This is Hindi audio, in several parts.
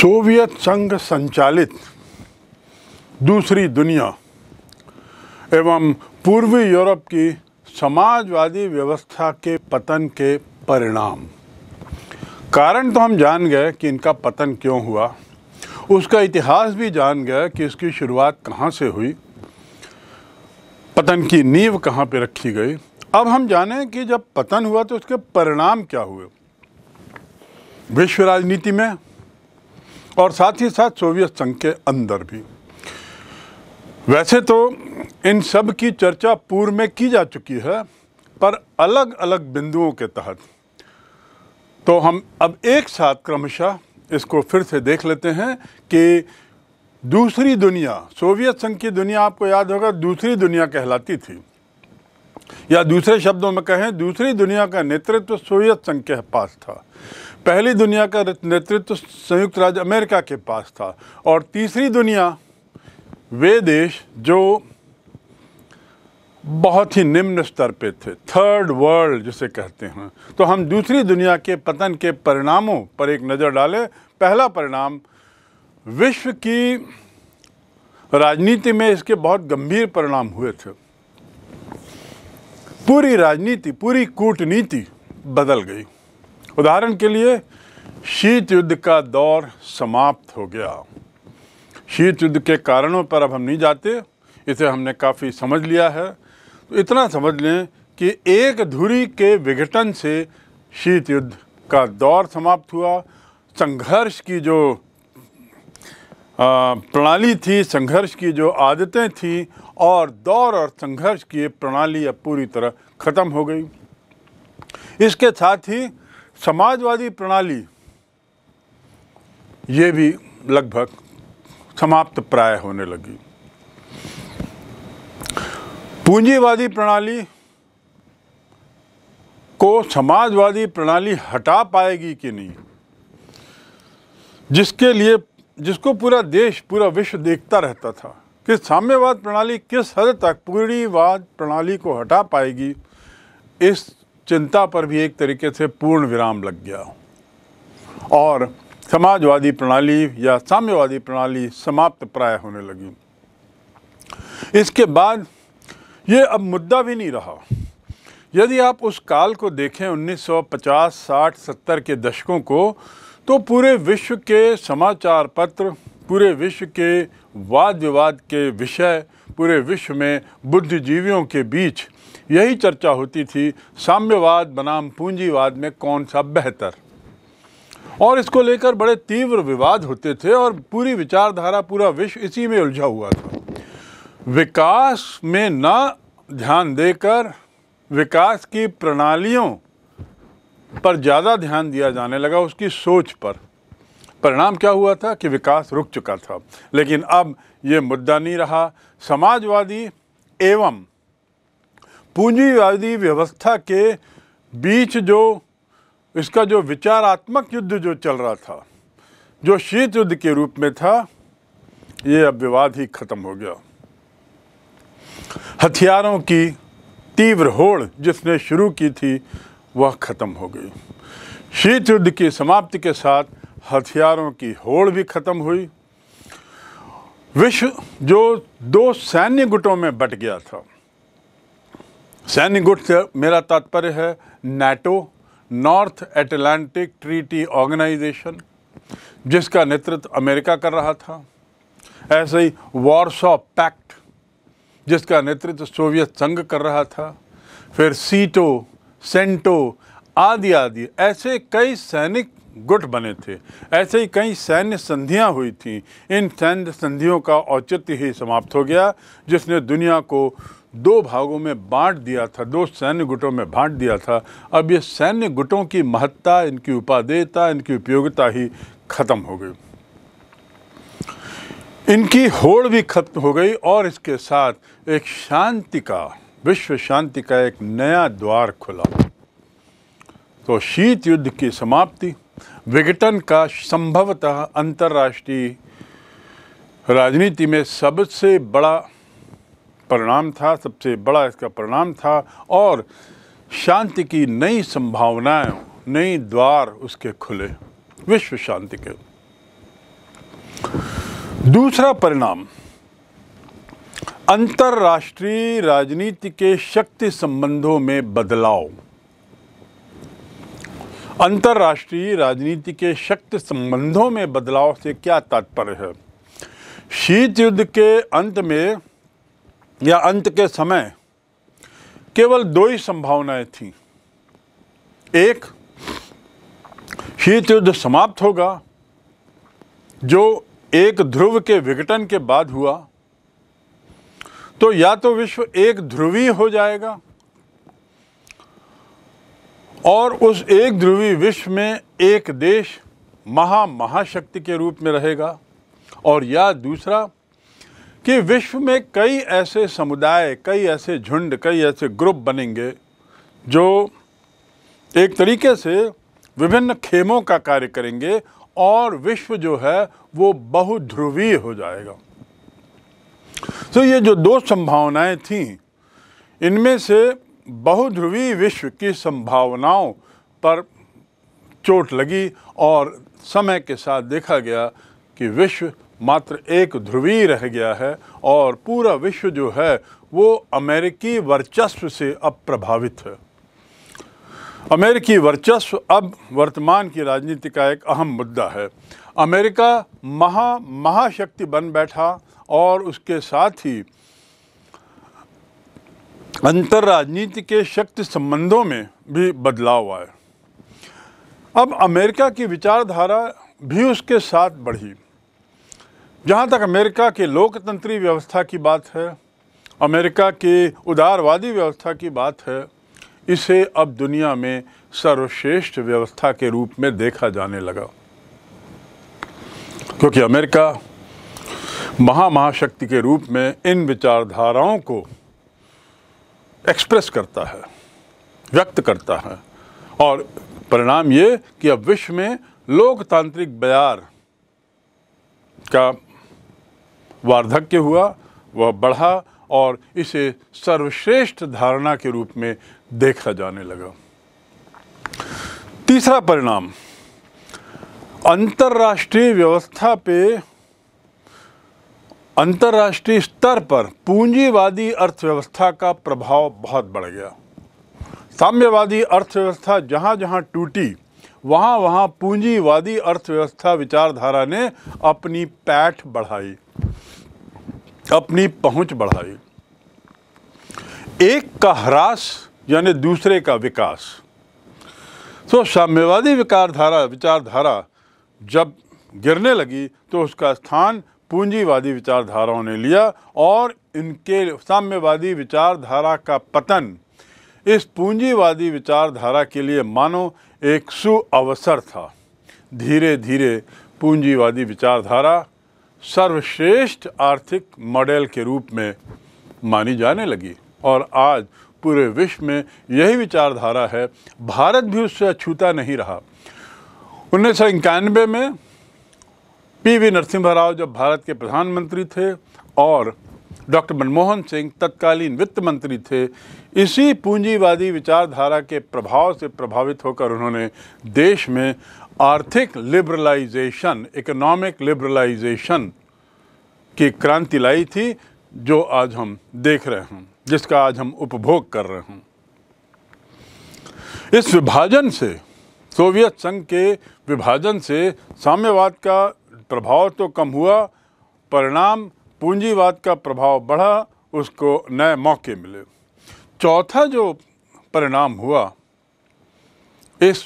सोवियत संघ संचालित दूसरी दुनिया एवं पूर्वी यूरोप की समाजवादी व्यवस्था के पतन के परिणाम कारण तो हम जान गए कि इनका पतन क्यों हुआ उसका इतिहास भी जान गए कि इसकी शुरुआत कहाँ से हुई पतन की नींव कहाँ पर रखी गई अब हम जाने कि जब पतन हुआ तो उसके परिणाम क्या हुए विश्व राजनीति में और साथ ही साथ सोवियत संघ के अंदर भी वैसे तो इन सब की चर्चा पूर्व में की जा चुकी है पर अलग अलग बिंदुओं के तहत तो हम अब एक साथ क्रमशः इसको फिर से देख लेते हैं कि दूसरी दुनिया सोवियत संघ की दुनिया आपको याद होगा दूसरी दुनिया कहलाती थी या दूसरे शब्दों में कहें दूसरी दुनिया का नेतृत्व सोवियत संघ के पास था पहली दुनिया का नेतृत्व संयुक्त राज्य अमेरिका के पास था और तीसरी दुनिया वे देश जो बहुत ही निम्न स्तर पे थे थर्ड वर्ल्ड जिसे कहते हैं तो हम दूसरी दुनिया के पतन के परिणामों पर एक नज़र डालें पहला परिणाम विश्व की राजनीति में इसके बहुत गंभीर परिणाम हुए थे पूरी राजनीति पूरी कूटनीति बदल गई उदाहरण के लिए शीत युद्ध का दौर समाप्त हो गया शीत युद्ध के कारणों पर अब हम नहीं जाते इसे हमने काफ़ी समझ लिया है तो इतना समझ लें कि एक धुरी के विघटन से शीत युद्ध का दौर समाप्त हुआ संघर्ष की जो प्रणाली थी संघर्ष की जो आदतें थीं और दौर और संघर्ष की प्रणाली अब पूरी तरह ख़त्म हो गई इसके साथ ही समाजवादी प्रणाली ये भी लगभग समाप्त प्राय होने लगी पूंजीवादी प्रणाली को समाजवादी प्रणाली हटा पाएगी कि नहीं जिसके लिए जिसको पूरा देश पूरा विश्व देखता रहता था कि साम्यवाद प्रणाली किस हद तक पूर्णीवाद प्रणाली को हटा पाएगी इस चिंता पर भी एक तरीके से पूर्ण विराम लग गया और समाजवादी प्रणाली या साम्यवादी प्रणाली समाप्त प्राय होने लगी इसके बाद ये अब मुद्दा भी नहीं रहा यदि आप उस काल को देखें 1950, 60, 70 के दशकों को तो पूरे विश्व के समाचार पत्र पूरे विश्व के वाद विवाद के विषय पूरे विश्व में बुद्धिजीवियों के बीच यही चर्चा होती थी साम्यवाद बनाम पूंजीवाद में कौन सा बेहतर और इसको लेकर बड़े तीव्र विवाद होते थे और पूरी विचारधारा पूरा विश्व इसी में उलझा हुआ था विकास में न ध्यान देकर विकास की प्रणालियों पर ज़्यादा ध्यान दिया जाने लगा उसकी सोच पर परिणाम क्या हुआ था कि विकास रुक चुका था लेकिन अब ये मुद्दा नहीं रहा समाजवादी एवं पूंजीवादी व्यवस्था के बीच जो इसका जो विचारात्मक युद्ध जो चल रहा था जो शीत युद्ध के रूप में था ये अब विवाद ही खत्म हो गया हथियारों की तीव्र होड़ जिसने शुरू की थी वह खत्म हो गई शीत युद्ध की समाप्ति के साथ हथियारों की होड़ भी खत्म हुई विश्व जो दो सैन्य गुटों में बट गया था सैन्य गुट से मेरा तात्पर्य है NATO North Atlantic Treaty Organisation जिसका नेतृत्व अमेरिका कर रहा था ऐसे ही वॉरसॉ पैक्ट जिसका नेतृत्व सोवियत संघ कर रहा था फिर सीटो सेंटो आदि आदि ऐसे कई सैनिक गुट बने थे ऐसे ही कई सैन्य संधियां हुई थीं इन सैन्य संधियों का औचित्य ही समाप्त हो गया जिसने दुनिया को दो भागों में बांट दिया था दो सैन्य गुटों में बांट दिया था अब ये सैन्य गुटों की महत्ता इनकी उपादेयता इनकी उपयोगिता ही खत्म हो गई इनकी होड़ भी खत्म हो गई और इसके साथ एक शांति का विश्व शांति का एक नया द्वार खुला तो शीत युद्ध की समाप्ति विघटन का संभवतः अंतर्राष्ट्रीय राजनीति में सबसे बड़ा परिणाम था सबसे बड़ा इसका परिणाम था और शांति की नई संभावनाएं नई द्वार उसके खुले विश्व शांति के दूसरा परिणाम अंतर्राष्ट्रीय राजनीति के शक्ति संबंधों में बदलाव अंतर्राष्ट्रीय राजनीति के शक्ति संबंधों में बदलाव से क्या तात्पर्य है शीत युद्ध के अंत में या अंत के समय केवल दो ही संभावनाएं थीं एक शीत युद्ध समाप्त होगा जो एक ध्रुव के विघटन के बाद हुआ तो या तो विश्व एक ध्रुवी हो जाएगा और उस एक ध्रुवी विश्व में एक देश महा महाशक्ति के रूप में रहेगा और या दूसरा कि विश्व में कई ऐसे समुदाय कई ऐसे झुंड कई ऐसे ग्रुप बनेंगे जो एक तरीके से विभिन्न खेमों का कार्य करेंगे और विश्व जो है वो बहुध्रुवीय हो जाएगा तो ये जो दो संभावनाएं थीं इनमें से बहुध्रुवीय विश्व की संभावनाओं पर चोट लगी और समय के साथ देखा गया कि विश्व मात्र एक ध्रुवी रह गया है और पूरा विश्व जो है वो अमेरिकी वर्चस्व से अब प्रभावित है अमेरिकी वर्चस्व अब वर्तमान की राजनीति का एक अहम मुद्दा है अमेरिका महा महाशक्ति बन बैठा और उसके साथ ही अंतर राजनीति के शक्ति संबंधों में भी बदलाव आए अब अमेरिका की विचारधारा भी उसके साथ बढ़ी जहाँ तक अमेरिका के लोकतंत्री व्यवस्था की बात है अमेरिका के उदारवादी व्यवस्था की बात है इसे अब दुनिया में सर्वश्रेष्ठ व्यवस्था के रूप में देखा जाने लगा क्योंकि अमेरिका महा महाशक्ति के रूप में इन विचारधाराओं को एक्सप्रेस करता है व्यक्त करता है और परिणाम ये कि अब विश्व में लोकतांत्रिक बयार का वार्धक्य हुआ वह बढ़ा और इसे सर्वश्रेष्ठ धारणा के रूप में देखा जाने लगा तीसरा परिणाम अंतर्राष्ट्रीय व्यवस्था पे अंतर्राष्ट्रीय स्तर पर पूंजीवादी अर्थव्यवस्था का प्रभाव बहुत बढ़ गया साम्यवादी अर्थव्यवस्था जहाँ जहाँ टूटी वहाँ वहाँ पूंजीवादी अर्थव्यवस्था विचारधारा ने अपनी पैठ बढ़ाई अपनी पहुंच बढ़ाई एक का ह्रास यानी दूसरे का विकास तो साम्यवादी विचारधारा विचारधारा जब गिरने लगी तो उसका स्थान पूंजीवादी विचारधाराओं ने लिया और इनके साम्यवादी विचारधारा का पतन इस पूंजीवादी विचारधारा के लिए मानो एक सुअवसर था धीरे धीरे पूंजीवादी विचारधारा सर्वश्रेष्ठ आर्थिक मॉडल के रूप में मानी जाने लगी और आज पूरे विश्व में यही विचारधारा है भारत भी उससे अछूता नहीं रहा उन्नीस सौ इक्यानवे में पी वी नरसिम्हा राव जब भारत के प्रधानमंत्री थे और डॉक्टर मनमोहन सिंह तत्कालीन वित्त मंत्री थे इसी पूंजीवादी विचारधारा के प्रभाव से प्रभावित होकर उन्होंने देश में आर्थिक लिबरलाइजेशन इकोनॉमिक लिबरलाइजेशन की क्रांति लाई थी जो आज हम देख रहे हैं जिसका आज हम उपभोग कर रहे हैं इस विभाजन से सोवियत संघ के विभाजन से साम्यवाद का प्रभाव तो कम हुआ परिणाम पूंजीवाद का प्रभाव बढ़ा उसको नए मौके मिले चौथा जो परिणाम हुआ इस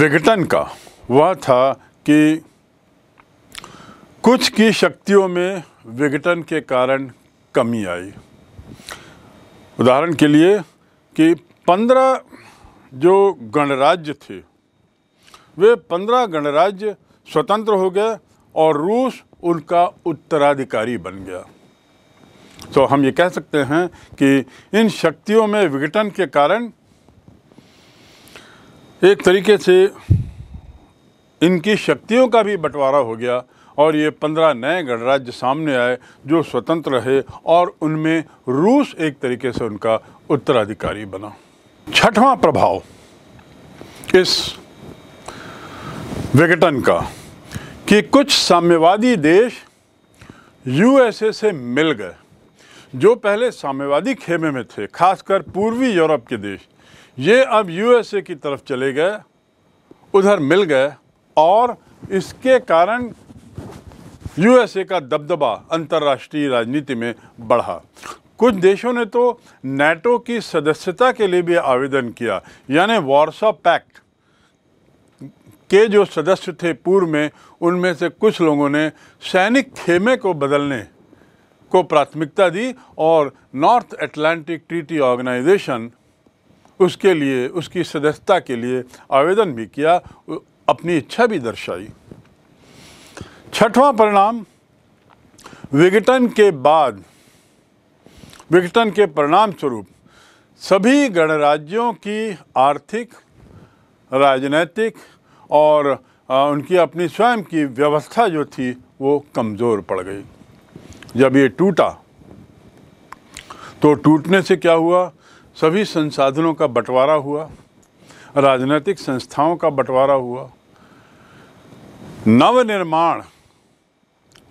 विघटन का वह था कि कुछ की शक्तियों में विघटन के कारण कमी आई उदाहरण के लिए कि पंद्रह जो गणराज्य थे वे पंद्रह गणराज्य स्वतंत्र हो गए और रूस उनका उत्तराधिकारी बन गया तो हम ये कह सकते हैं कि इन शक्तियों में विघटन के कारण एक तरीके से इनकी शक्तियों का भी बंटवारा हो गया और ये पंद्रह नए गणराज्य सामने आए जो स्वतंत्र रहे और उनमें रूस एक तरीके से उनका उत्तराधिकारी बना छठवां प्रभाव इस विघटन का कि कुछ साम्यवादी देश यूएसए से मिल गए जो पहले साम्यवादी खेमे में थे खासकर पूर्वी यूरोप के देश ये अब यूएसए की तरफ चले गए उधर मिल गए और इसके कारण यूएसए का दबदबा अंतर्राष्ट्रीय राजनीति में बढ़ा कुछ देशों ने तो नेटो की सदस्यता के लिए भी आवेदन किया यानी वॉरसा पैक्ट के जो सदस्य थे पूर्व में उनमें से कुछ लोगों ने सैनिक खेमे को बदलने को प्राथमिकता दी और नॉर्थ एटलांटिक ट्रीटी ऑर्गेनाइजेशन उसके लिए उसकी सदस्यता के लिए आवेदन भी किया अपनी इच्छा भी दर्शाई छठवां परिणाम विघटन के बाद विघटन के परिणाम स्वरूप सभी गणराज्यों की आर्थिक राजनैतिक और उनकी अपनी स्वयं की व्यवस्था जो थी वो कमज़ोर पड़ गई जब ये टूटा तो टूटने से क्या हुआ सभी संसाधनों का बंटवारा हुआ राजनीतिक संस्थाओं का बंटवारा हुआ नवनिर्माण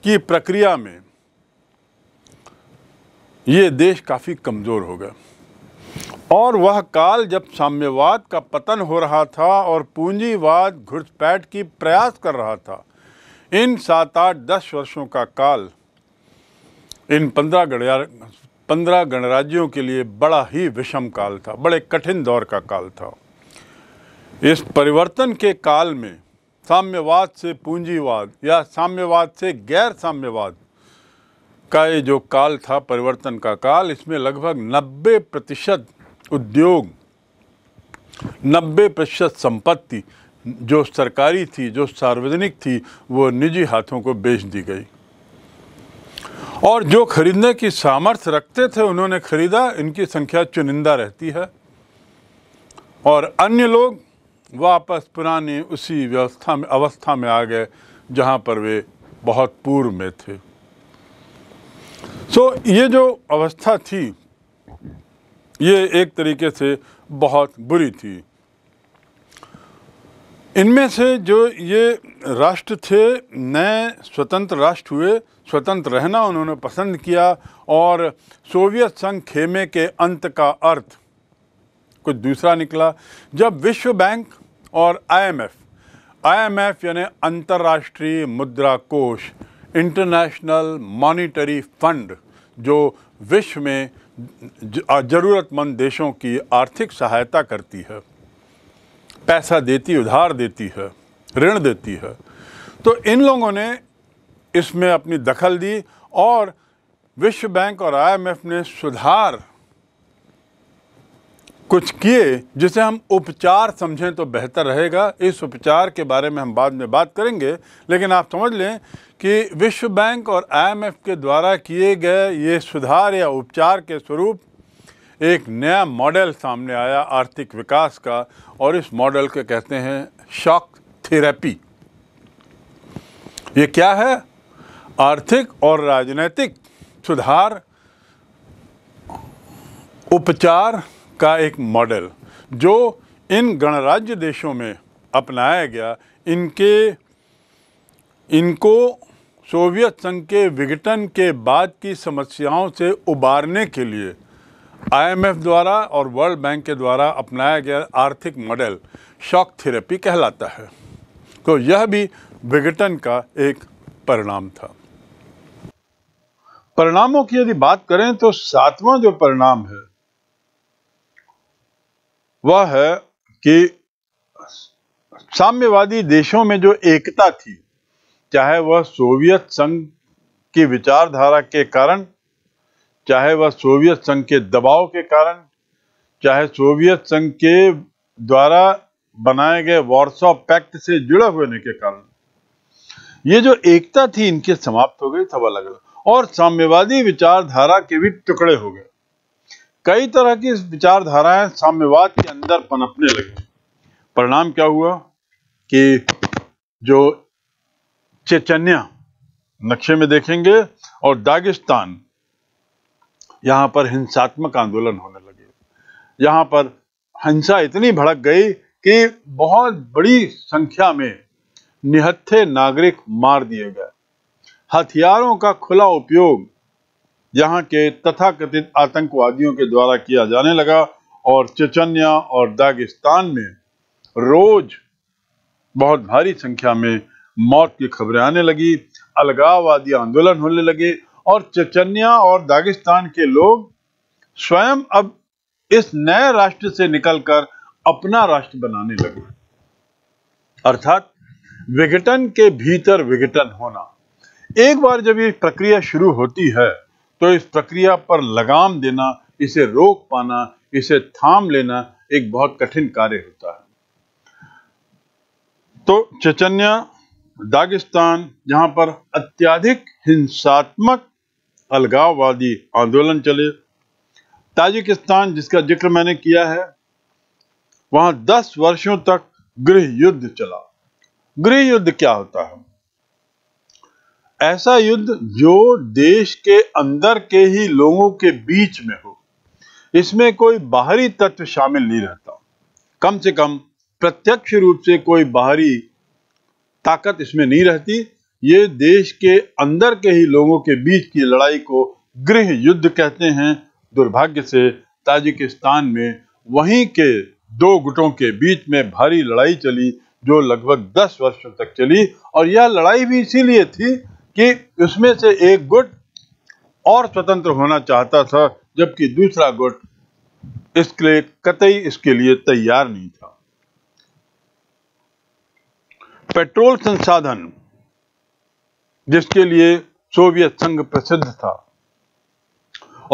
की प्रक्रिया में ये देश काफ़ी कमज़ोर हो गया और वह काल जब साम्यवाद का पतन हो रहा था और पूंजीवाद घुसपैठ की प्रयास कर रहा था इन सात आठ दस वर्षों का काल इन पंद्रह गणराज पंद्रह गणराज्यों के लिए बड़ा ही विषम काल था बड़े कठिन दौर का काल था इस परिवर्तन के काल में साम्यवाद से पूंजीवाद या साम्यवाद से गैर साम्यवाद का ये जो काल था परिवर्तन का काल इसमें लगभग 90 प्रतिशत उद्योग 90 प्रतिशत संपत्ति जो सरकारी थी जो सार्वजनिक थी वो निजी हाथों को बेच दी गई और जो खरीदने की सामर्थ्य रखते थे उन्होंने खरीदा इनकी संख्या चुनिंदा रहती है और अन्य लोग वापस पुरानी उसी व्यवस्था में अवस्था में आ गए जहाँ पर वे बहुत पूर्व में थे सो so, ये जो अवस्था थी ये एक तरीके से बहुत बुरी थी इनमें से जो ये राष्ट्र थे नए स्वतंत्र राष्ट्र हुए स्वतंत्र रहना उन्होंने पसंद किया और सोवियत संघ खेमे के अंत का अर्थ कुछ दूसरा निकला जब विश्व बैंक और आईएमएफ आईएमएफ यानी अंतर्राष्ट्रीय मुद्रा कोष इंटरनेशनल मॉनिटरी फंड जो विश्व में ज़रूरतमंद देशों की आर्थिक सहायता करती है पैसा देती उधार देती है ऋण देती है तो इन लोगों ने इसमें अपनी दखल दी और विश्व बैंक और आईएमएफ ने सुधार कुछ किए जिसे हम उपचार समझें तो बेहतर रहेगा इस उपचार के बारे में हम बाद में बात करेंगे लेकिन आप समझ लें कि विश्व बैंक और आईएमएफ के द्वारा किए गए ये सुधार या उपचार के स्वरूप एक नया मॉडल सामने आया आर्थिक विकास का और इस मॉडल के कहते हैं शॉक थेरेपी ये क्या है आर्थिक और राजनीतिक सुधार उपचार का एक मॉडल जो इन गणराज्य देशों में अपनाया गया इनके इनको सोवियत संघ के विघटन के बाद की समस्याओं से उबारने के लिए आईएमएफ द्वारा और वर्ल्ड बैंक के द्वारा अपनाया गया आर्थिक मॉडल शॉक थेरेपी कहलाता है तो यह भी विघटन का एक परिणाम था परिणामों की यदि बात करें तो सातवां जो परिणाम है वह है कि साम्यवादी देशों में जो एकता थी चाहे वह सोवियत संघ की विचारधारा के कारण चाहे वह सोवियत संघ के दबाव के कारण चाहे सोवियत संघ के द्वारा बनाए गए वॉर्सो पैक्ट से जुड़े होने के कारण ये जो एकता थी इनके समाप्त हो गई सब अलग अलग और साम्यवादी विचारधारा के भी टुकड़े हो गए कई तरह की विचारधाराएं साम्यवाद के अंदर पनपने लगी परिणाम क्या हुआ कि जो चेचन्या नक्शे में देखेंगे और दागिस्तान यहां पर हिंसात्मक आंदोलन होने लगे यहां पर हिंसा इतनी भड़क गई कि बहुत बड़ी संख्या में निहत्थे नागरिक मार दिए गए हथियारों का खुला उपयोग यहाँ के तथाकथित आतंकवादियों के द्वारा किया जाने लगा और चेचनिया और दागिस्तान में रोज बहुत भारी संख्या में मौत की खबरें आने लगी अलगाववादी आंदोलन होने लगे और चेचनिया और दागिस्तान के लोग स्वयं अब इस नए राष्ट्र से निकलकर अपना राष्ट्र बनाने लगे अर्थात विघटन के भीतर विघटन होना एक बार जब ये प्रक्रिया शुरू होती है तो इस प्रक्रिया पर लगाम देना इसे रोक पाना इसे थाम लेना एक बहुत कठिन कार्य होता है तो चचन्या दागिस्तान जहां पर अत्याधिक हिंसात्मक अलगाववादी आंदोलन चले ताजिकिस्तान जिसका जिक्र मैंने किया है वहां 10 वर्षों तक गृह युद्ध चला गृह युद्ध क्या होता है ऐसा युद्ध जो देश के अंदर के ही लोगों के बीच में हो इसमें कोई बाहरी तत्व शामिल नहीं रहता कम से कम प्रत्यक्ष रूप से कोई बाहरी ताकत इसमें नहीं रहती ये देश के अंदर के ही लोगों के बीच की लड़ाई को गृह युद्ध कहते हैं दुर्भाग्य से ताजिकिस्तान में वहीं के दो गुटों के बीच में भारी लड़ाई चली जो लगभग 10 वर्षों तक चली और यह लड़ाई भी इसीलिए थी कि उसमें से एक गुट और स्वतंत्र होना चाहता था जबकि दूसरा गुट इसके लिए कतई इसके लिए तैयार नहीं था पेट्रोल संसाधन जिसके लिए सोवियत संघ प्रसिद्ध था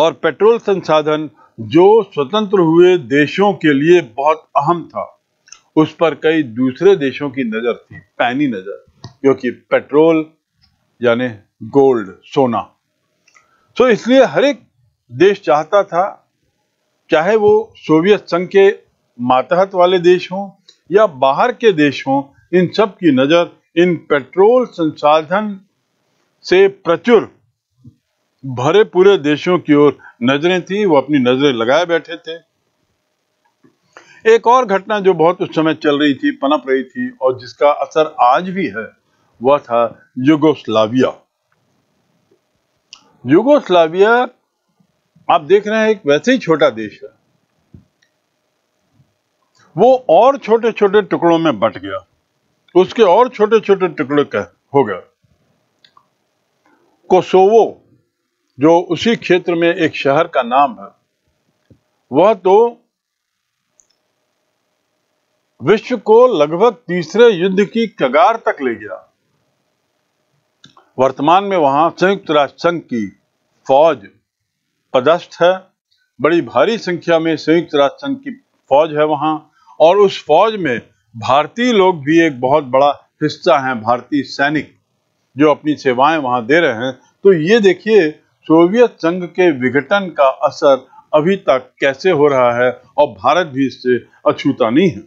और पेट्रोल संसाधन जो स्वतंत्र हुए देशों के लिए बहुत अहम था उस पर कई दूसरे देशों की नजर थी पैनी नजर क्योंकि पेट्रोल यानी गोल्ड सोना तो इसलिए हर एक देश चाहता था चाहे वो सोवियत संघ के मातहत वाले देश हों या बाहर के देश हों इन सब की नज़र इन पेट्रोल संसाधन से प्रचुर भरे पूरे देशों की ओर नजरें थी वो अपनी नजरें लगाए बैठे थे एक और घटना जो बहुत उस समय चल रही थी पनप रही थी और जिसका असर आज भी है वह था युगोस्लाविया युगोस्लाविया आप देख रहे हैं एक वैसे ही छोटा देश है वो और छोटे छोटे टुकड़ों में बट गया उसके और छोटे छोटे टुकड़े हो गए कोसोवो जो उसी क्षेत्र में एक शहर का नाम है वह तो विश्व को लगभग तीसरे युद्ध की कगार तक ले गया वर्तमान में वहां संयुक्त राष्ट्र संघ की फौज पदस्थ है बड़ी भारी संख्या में संयुक्त राष्ट्र संघ की फौज है वहां और उस फौज में भारतीय लोग भी एक बहुत बड़ा हिस्सा हैं भारतीय सैनिक जो अपनी सेवाएं वहां दे रहे हैं तो ये देखिए सोवियत संघ के विघटन का असर अभी तक कैसे हो रहा है और भारत भी इससे अछूता नहीं है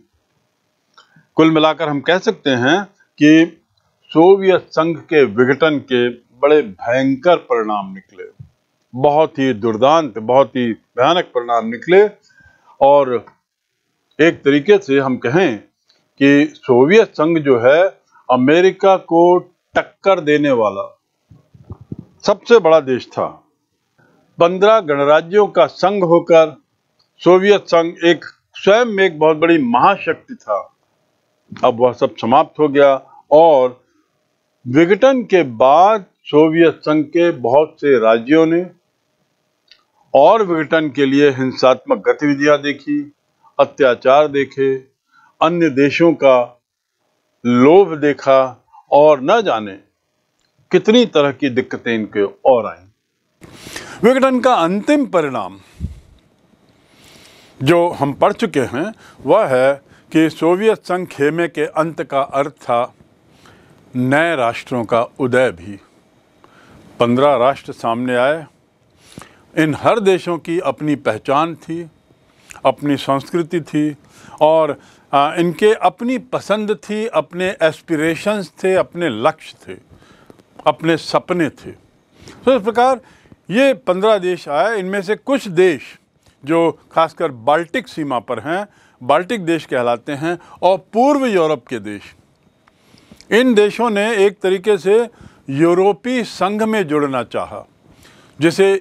कुल मिलाकर हम कह सकते हैं कि सोवियत संघ के विघटन के बड़े भयंकर परिणाम निकले बहुत ही दुर्दांत बहुत ही भयानक परिणाम निकले और एक तरीके से हम कहें कि सोवियत संघ जो है अमेरिका को टक्कर देने वाला सबसे बड़ा देश था पंद्रह गणराज्यों का संघ होकर सोवियत संघ एक स्वयं में एक बहुत बड़ी महाशक्ति था अब वह सब समाप्त हो गया और विघटन के बाद सोवियत संघ के बहुत से राज्यों ने और विघटन के लिए हिंसात्मक गतिविधियां देखी अत्याचार देखे अन्य देशों का लोभ देखा और न जाने कितनी तरह की दिक्कतें इनके और आई विघटन का अंतिम परिणाम जो हम पढ़ चुके हैं वह है कि सोवियत संघ खेमे के अंत का अर्थ था नए राष्ट्रों का उदय भी पंद्रह राष्ट्र सामने आए इन हर देशों की अपनी पहचान थी अपनी संस्कृति थी और इनके अपनी पसंद थी अपने एस्पिरेशंस थे अपने लक्ष्य थे अपने सपने थे तो इस प्रकार ये पंद्रह देश आए इनमें से कुछ देश जो खासकर बाल्टिक सीमा पर हैं बाल्टिक देश कहलाते हैं और पूर्व यूरोप के देश इन देशों ने एक तरीके से यूरोपीय संघ में जुड़ना चाहा जिसे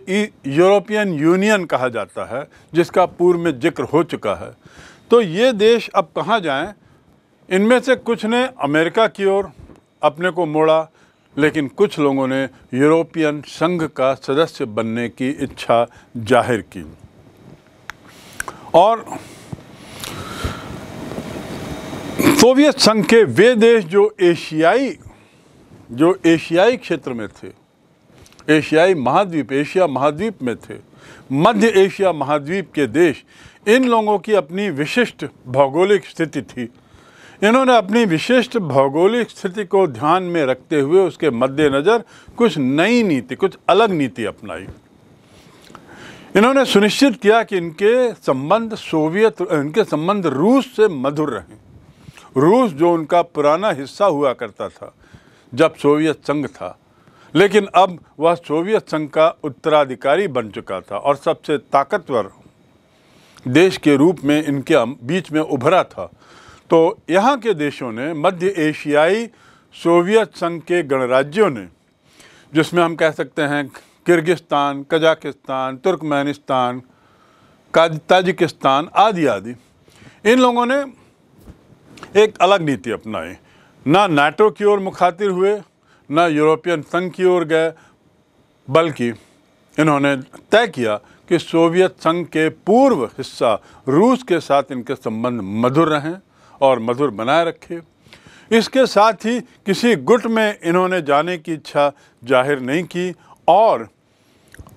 यूरोपियन यूनियन कहा जाता है जिसका पूर्व में जिक्र हो चुका है तो ये देश अब कहाँ जाएं इनमें से कुछ ने अमेरिका की ओर अपने को मोड़ा लेकिन कुछ लोगों ने यूरोपियन संघ का सदस्य बनने की इच्छा जाहिर की और सोवियत संघ के वे देश जो एशियाई जो एशियाई क्षेत्र में थे एशियाई महाद्वीप एशिया महाद्वीप में थे मध्य एशिया महाद्वीप के देश इन लोगों की अपनी विशिष्ट भौगोलिक स्थिति थी इन्होंने अपनी विशिष्ट भौगोलिक स्थिति को ध्यान में रखते हुए उसके मद्देनज़र कुछ नई नीति कुछ अलग नीति अपनाई इन्होंने सुनिश्चित किया कि इनके संबंध सोवियत इनके संबंध रूस से मधुर रहें रूस जो उनका पुराना हिस्सा हुआ करता था जब सोवियत संघ था लेकिन अब वह सोवियत संघ का उत्तराधिकारी बन चुका था और सबसे ताकतवर देश के रूप में इनके बीच में उभरा था तो यहाँ के देशों ने मध्य एशियाई सोवियत संघ के गणराज्यों ने जिसमें हम कह सकते हैं किर्गिस्तान कजाकिस्तान तुर्कमेनिस्तान ताजिकिस्तान आदि आदि इन लोगों ने एक अलग नीति अपनाई ना नाटो की ओर मुखातिर हुए ना यूरोपियन संघ की ओर गए बल्कि इन्होंने तय किया कि सोवियत संघ के पूर्व हिस्सा रूस के साथ इनके संबंध मधुर रहें और मधुर बनाए रखें इसके साथ ही किसी गुट में इन्होंने जाने की इच्छा जाहिर नहीं की और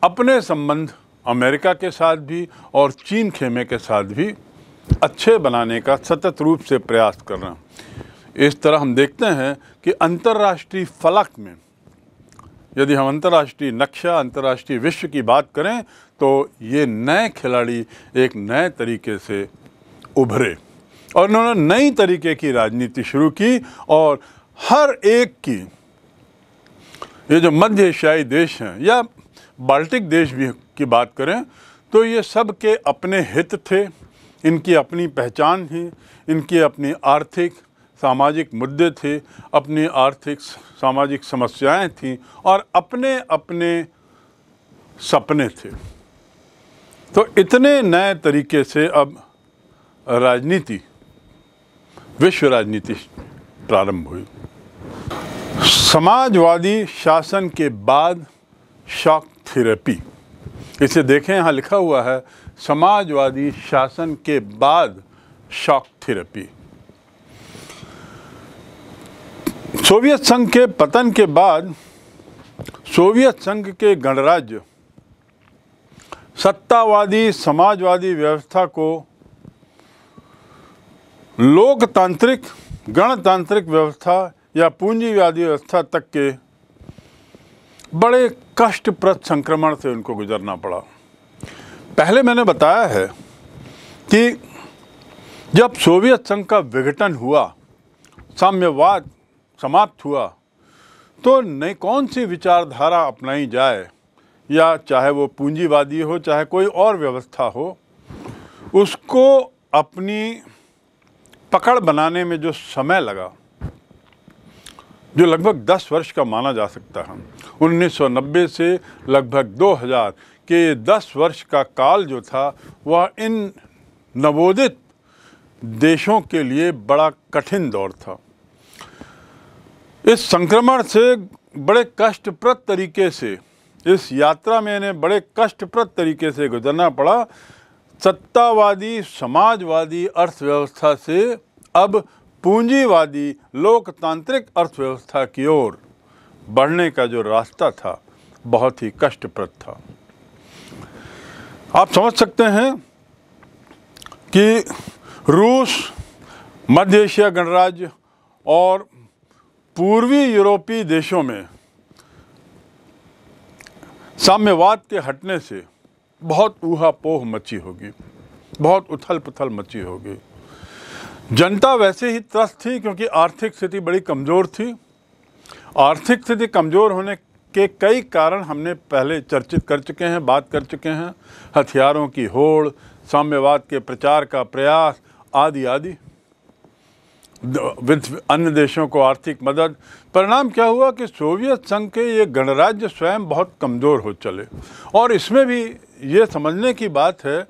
अपने संबंध अमेरिका के साथ भी और चीन खेमे के साथ भी अच्छे बनाने का सतत रूप से प्रयास कर रहे हैं इस तरह हम देखते हैं कि अंतर्राष्ट्रीय फलक में यदि हम अंतर्राष्ट्रीय नक्शा अंतर्राष्ट्रीय विश्व की बात करें तो ये नए खिलाड़ी एक नए तरीके से उभरे और उन्होंने नई तरीके की राजनीति शुरू की और हर एक की ये जो मध्य एशियाई देश हैं या बाल्टिक देश भी की बात करें तो ये सब के अपने हित थे इनकी अपनी पहचान थी इनके अपने आर्थिक सामाजिक मुद्दे थे अपनी आर्थिक सामाजिक समस्याएं थीं और अपने अपने सपने थे तो इतने नए तरीके से अब राजनीति विश्व राजनीति प्रारंभ हुई समाजवादी शासन के बाद शॉक थेरेपी इसे देखें यहाँ लिखा हुआ है समाजवादी शासन के बाद शॉक थेरेपी सोवियत संघ के पतन के बाद सोवियत संघ के गणराज्य सत्तावादी समाजवादी व्यवस्था को लोकतांत्रिक गणतांत्रिक व्यवस्था या पूंजीवादी व्यवस्था तक के बड़े कष्टप्रद संक्रमण से उनको गुजरना पड़ा पहले मैंने बताया है कि जब सोवियत संघ का विघटन हुआ साम्यवाद समाप्त हुआ तो नई कौन सी विचारधारा अपनाई जाए या चाहे वो पूंजीवादी हो चाहे कोई और व्यवस्था हो उसको अपनी पकड़ बनाने में जो समय लगा जो लगभग 10 वर्ष का माना जा सकता है 1990 से लगभग 2000 कि दस वर्ष का काल जो था वह इन नवोदित देशों के लिए बड़ा कठिन दौर था इस संक्रमण से बड़े कष्टप्रद तरीके से इस यात्रा में इन्हें बड़े कष्टप्रद तरीके से गुजरना पड़ा सत्तावादी समाजवादी अर्थव्यवस्था से अब पूंजीवादी लोकतांत्रिक अर्थव्यवस्था की ओर बढ़ने का जो रास्ता था बहुत ही कष्टप्रद था आप समझ सकते हैं कि रूस मध्य एशिया गणराज्य और पूर्वी यूरोपीय देशों में साम्यवाद के हटने से बहुत ऊहा पोह मची होगी बहुत उथल पुथल मची होगी जनता वैसे ही त्रस्त थी क्योंकि आर्थिक स्थिति बड़ी कमज़ोर थी आर्थिक स्थिति कमज़ोर होने के कई कारण हमने पहले चर्चित कर चुके हैं बात कर चुके हैं हथियारों की होड़ साम्यवाद के प्रचार का प्रयास आदि आदि अन्य देशों को आर्थिक मदद परिणाम क्या हुआ कि सोवियत संघ के ये गणराज्य स्वयं बहुत कमज़ोर हो चले और इसमें भी ये समझने की बात है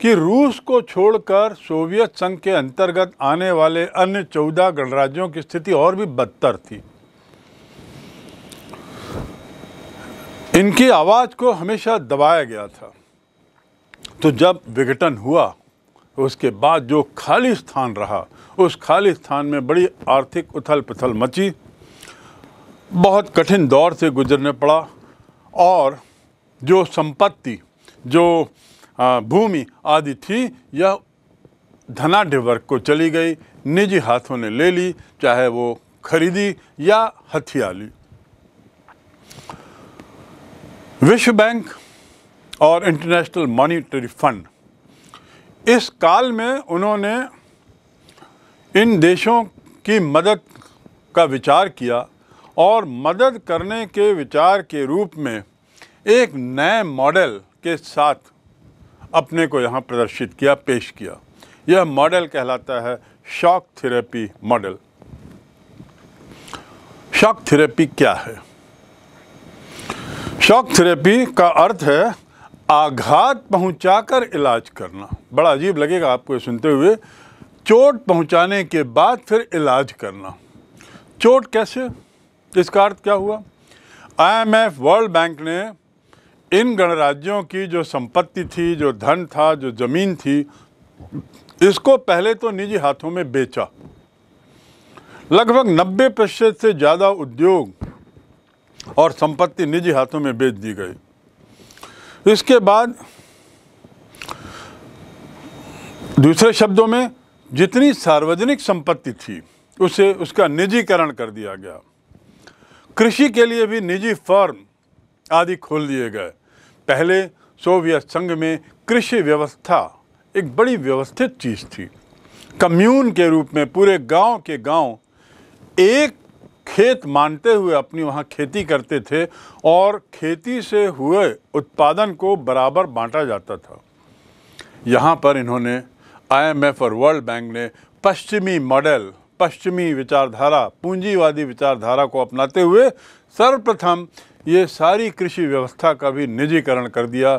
कि रूस को छोड़कर सोवियत संघ के अंतर्गत आने वाले अन्य चौदह गणराज्यों की स्थिति और भी बदतर थी इनकी आवाज़ को हमेशा दबाया गया था तो जब विघटन हुआ उसके बाद जो खाली स्थान रहा उस खाली स्थान में बड़ी आर्थिक उथल पुथल मची बहुत कठिन दौर से गुजरने पड़ा और जो संपत्ति जो भूमि आदि थी यह धनाढ़ वर्ग को चली गई निजी हाथों ने ले ली चाहे वो खरीदी या हथिया ली विश्व बैंक और इंटरनेशनल मॉनिटरी फंड इस काल में उन्होंने इन देशों की मदद का विचार किया और मदद करने के विचार के रूप में एक नए मॉडल के साथ अपने को यहाँ प्रदर्शित किया पेश किया यह मॉडल कहलाता है shock therapy model shock therapy क्या है शॉक थेरेपी का अर्थ है आघात पहुंचाकर इलाज करना बड़ा अजीब लगेगा आपको सुनते हुए चोट पहुंचाने के बाद फिर इलाज करना चोट कैसे इसका अर्थ क्या हुआ आईएमएफ वर्ल्ड बैंक ने इन गणराज्यों की जो संपत्ति थी जो धन था जो ज़मीन थी इसको पहले तो निजी हाथों में बेचा लगभग 90 प्रतिशत से ज़्यादा उद्योग और संपत्ति निजी हाथों में बेच दी गई इसके बाद दूसरे शब्दों में जितनी सार्वजनिक संपत्ति थी उसे उसका निजीकरण कर दिया गया कृषि के लिए भी निजी फर्म आदि खोल दिए गए पहले सोवियत संघ में कृषि व्यवस्था एक बड़ी व्यवस्थित चीज़ थी कम्यून के रूप में पूरे गांव के गांव एक खेत मानते हुए अपनी वहाँ खेती करते थे और खेती से हुए उत्पादन को बराबर बांटा जाता था यहाँ पर इन्होंने आईएमएफ और वर्ल्ड बैंक ने पश्चिमी मॉडल पश्चिमी विचारधारा पूंजीवादी विचारधारा को अपनाते हुए सर्वप्रथम ये सारी कृषि व्यवस्था का भी निजीकरण कर दिया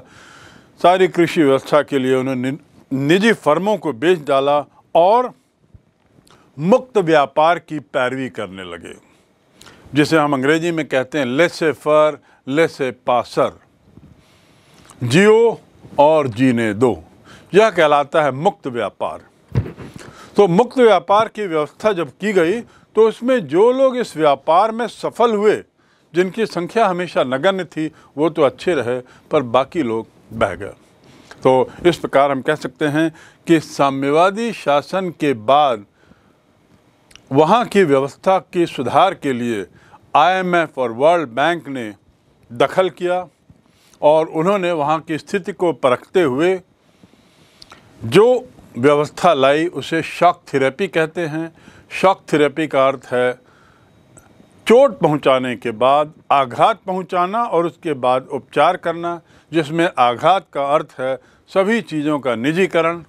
सारी कृषि व्यवस्था के लिए उन्होंने निजी फर्मों को बेच डाला और मुक्त व्यापार की पैरवी करने लगे जिसे हम अंग्रेजी में कहते हैं लेस ए फर लेस ए पासर जियो और जीने दो यह कहलाता है मुक्त व्यापार तो मुक्त व्यापार की व्यवस्था जब की गई तो उसमें जो लोग इस व्यापार में सफल हुए जिनकी संख्या हमेशा नगण्य थी वो तो अच्छे रहे पर बाकी लोग बह गए तो इस प्रकार हम कह सकते हैं कि साम्यवादी शासन के बाद वहाँ की व्यवस्था के सुधार के लिए आईएमएफ और वर्ल्ड बैंक ने दखल किया और उन्होंने वहाँ की स्थिति को परखते हुए जो व्यवस्था लाई उसे शॉक थेरेपी कहते हैं शॉक थेरेपी का अर्थ है चोट पहुंचाने के बाद आघात पहुंचाना और उसके बाद उपचार करना जिसमें आघात का अर्थ है सभी चीज़ों का निजीकरण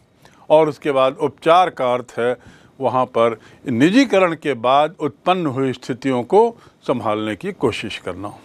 और उसके बाद उपचार का अर्थ है वहाँ पर निजीकरण के बाद उत्पन्न हुई स्थितियों को संभालने की कोशिश करना